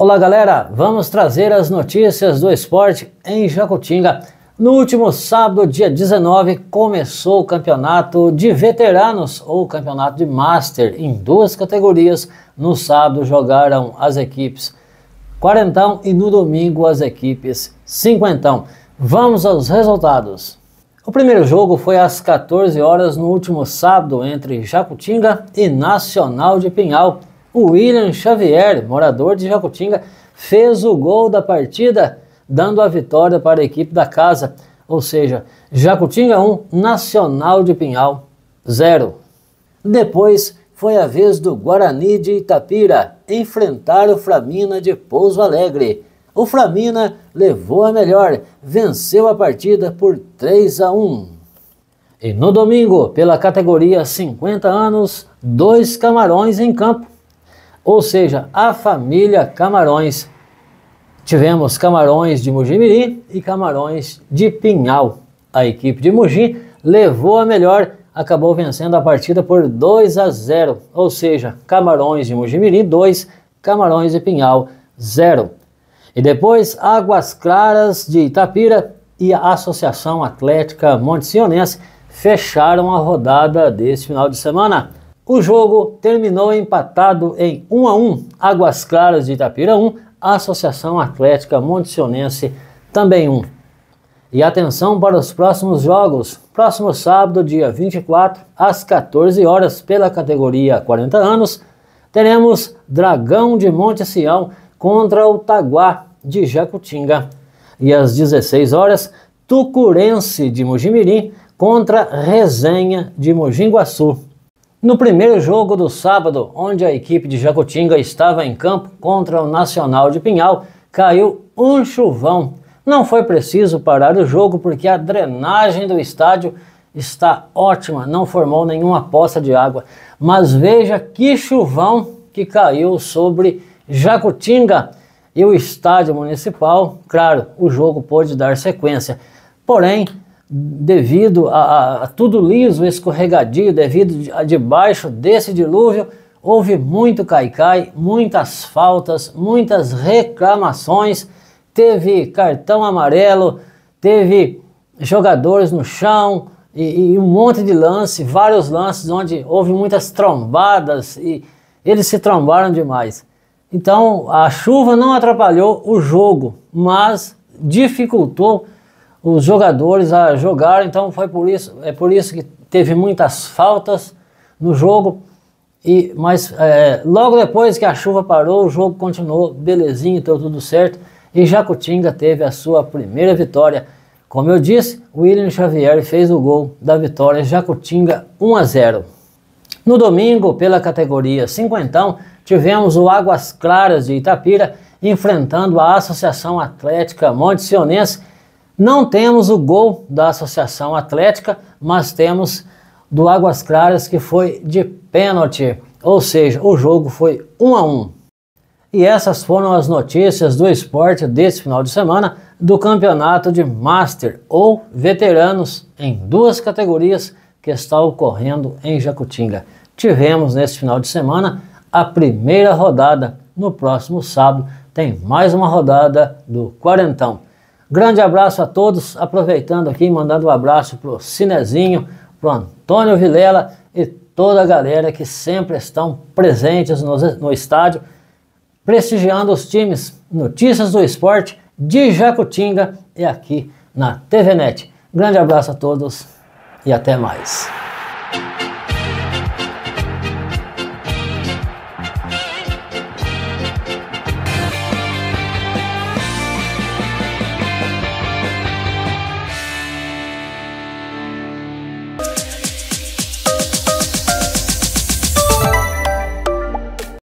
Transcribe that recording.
Olá, galera! Vamos trazer as notícias do esporte em Jacutinga. No último sábado, dia 19, começou o campeonato de veteranos ou campeonato de master em duas categorias. No sábado jogaram as equipes quarentão e no domingo as equipes cinquentão. Vamos aos resultados. O primeiro jogo foi às 14 horas no último sábado entre Jacutinga e Nacional de Pinhal. O William Xavier, morador de Jacutinga, fez o gol da partida, dando a vitória para a equipe da casa. Ou seja, Jacutinga 1, Nacional de Pinhal 0. Depois foi a vez do Guarani de Itapira enfrentar o Flamina de Pouso Alegre. O Flamina levou a melhor, venceu a partida por 3 a 1. E no domingo, pela categoria 50 anos, dois camarões em campo ou seja, a família Camarões. Tivemos Camarões de Mugimirim e Camarões de Pinhal. A equipe de Mugim levou a melhor, acabou vencendo a partida por 2 a 0, ou seja, Camarões de Mugimirim 2, Camarões de Pinhal 0. E depois Águas Claras de Itapira e a Associação Atlética Monte Sionense fecharam a rodada desse final de semana. O jogo terminou empatado em 1 a 1. Águas Claras de Itapira 1, Associação Atlética Monticionense também 1. E atenção para os próximos jogos. Próximo sábado, dia 24, às 14 horas, pela categoria 40 anos, teremos Dragão de Monte Sião contra o Taguá de Jacutinga. E às 16 horas, Tucurense de Mojimirim contra Resenha de Mojinguaçu. No primeiro jogo do sábado, onde a equipe de Jacutinga estava em campo contra o Nacional de Pinhal, caiu um chuvão. Não foi preciso parar o jogo porque a drenagem do estádio está ótima, não formou nenhuma poça de água. Mas veja que chuvão que caiu sobre Jacutinga e o estádio municipal. Claro, o jogo pôde dar sequência. Porém, devido a, a, tudo liso, escorregadio, devido a debaixo desse dilúvio, houve muito caicai, muitas faltas, muitas reclamações, teve cartão amarelo, teve jogadores no chão e, e um monte de lance, vários lances onde houve muitas trombadas e eles se trombaram demais. Então a chuva não atrapalhou o jogo, mas dificultou os jogadores a jogar, então foi por isso, é por isso que teve muitas faltas no jogo. E, mas é, logo depois que a chuva parou, o jogo continuou belezinho, então tudo certo. E Jacutinga teve a sua primeira vitória. Como eu disse, William Xavier fez o gol da vitória Jacutinga 1 a 0. No domingo, pela categoria 50, tivemos o Águas Claras de Itapira enfrentando a Associação Atlética Monte Sionense não temos o gol da Associação Atlética, mas temos do Águas Claras que foi de pênalti, ou seja, o jogo foi 1 a 1. E essas foram as notícias do esporte desse final de semana do campeonato de Master ou veteranos em duas categorias que está ocorrendo em Jacutinga. Tivemos nesse final de semana a primeira rodada. No próximo sábado tem mais uma rodada do Quarentão. Grande abraço a todos, aproveitando aqui, mandando um abraço pro Cinezinho, pro Antônio Vilela e toda a galera que sempre estão presentes no, no estádio, prestigiando os times Notícias do Esporte de Jacutinga e é aqui na TVNet. Grande abraço a todos e até mais.